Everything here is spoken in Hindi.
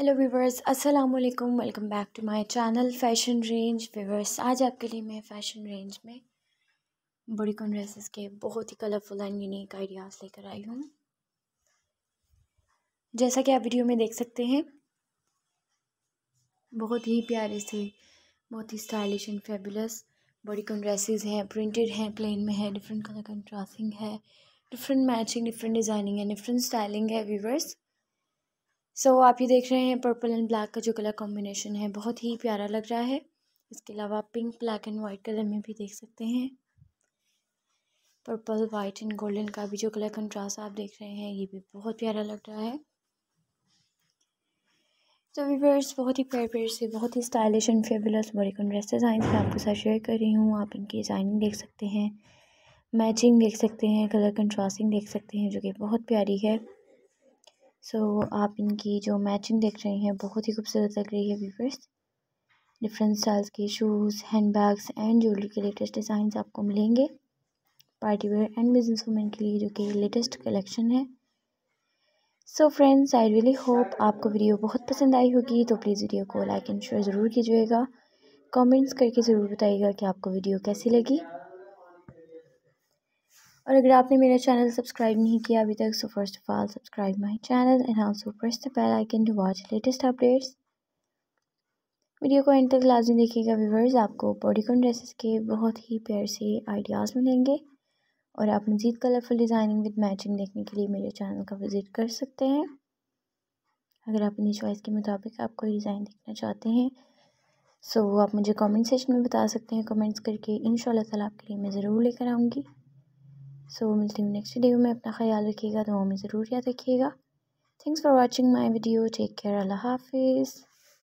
हेलो वीवर्स अस्सलाम वालेकुम welcome back to my channel fashion range viewers आज आपके लिए मैं फ़ैशन रेंज में बॉडीकॉन ड्रेसेस के बहुत ही कलरफुल एंड यूनिक आइडियाज़ लेकर आई हूँ जैसा कि आप वीडियो में देख सकते हैं बहुत ही प्यारे से बहुत ही stylish and fabulous bodycon dresses हैं प्रिंटेड हैं प्लेन में है डिफरेंट कलर कंट्रास्टिंग है डिफरेंट मैचिंग डिफरेंट डिज़ाइनिंग है डिफरेंट स्टाइलिंग है वीवर्स सो so, आप ये देख रहे हैं पर्पल एंड ब्लैक का जो कलर कॉम्बिनेशन है बहुत ही प्यारा लग रहा है इसके अलावा आप pink black and white colour में भी देख सकते हैं पर्पल वाइट एंड गोल्डन का भी जो कलर कंट्रास्ट आप देख रहे हैं ये भी बहुत प्यारा लग रहा है तो वीवर्स बहुत ही प्यार प्यार से बहुत ही stylish and fabulous bodycon dress design मैं आपके साथ शेयर कर रही हूँ आप इनकी डिज़ाइनिंग देख सकते हैं मैचिंग देख सकते हैं कलर कंट्रास्टिंग देख सकते हैं जो कि बहुत प्यारी है सो so, आप इनकी जो मैचिंग देख रहे हैं बहुत ही खूबसूरत लग रही है व्यूवर्स डिफरेंट स्टाइल्स के shoes hand bags and jewellery के लेटेस्ट डिज़ाइन आपको मिलेंगे party wear and business women के लिए जो कि लेटेस्ट कलेक्शन है so friends I really hope आपको वीडियो बहुत पसंद आई होगी तो प्लीज़ वीडियो को लाइक एंड शेयर ज़रूर कीजिएगा कमेंट्स करके ज़रूर बताइएगा कि आपको वीडियो कैसी लगी और अगर आपने मेरा चैनल सब्सक्राइब नहीं किया अभी तक so first of all subscribe my channel and also press the bell icon to watch latest updates video को एंड तक लाजमी देखिएगा व्यूवर्स आपको बॉडीकॉन ड्रेसेस के बहुत ही प्यार से आइडियाज़ मिलेंगे और आप मज़ीद कलरफुल डिज़ाइनिंग विद मैचिंग देखने के लिए मेरे चैनल का विज़िट कर सकते हैं अगर आप अपनी चॉइस के मुताबिक आप कोई डिज़ाइन देखना चाहते हैं सो so, आप मुझे कमेंट सेक्शन में बता सकते हैं कमेंट्स करके इन ताला आपके लिए मैं ज़रूर लेकर आऊँगी सो मिलती हूँ नेक्स्ट वीडियो में अपना ख्याल रखिएगा तो में ज़रूर याद रखिएगा thanks for watching my video take care अल्लाह हाफिज़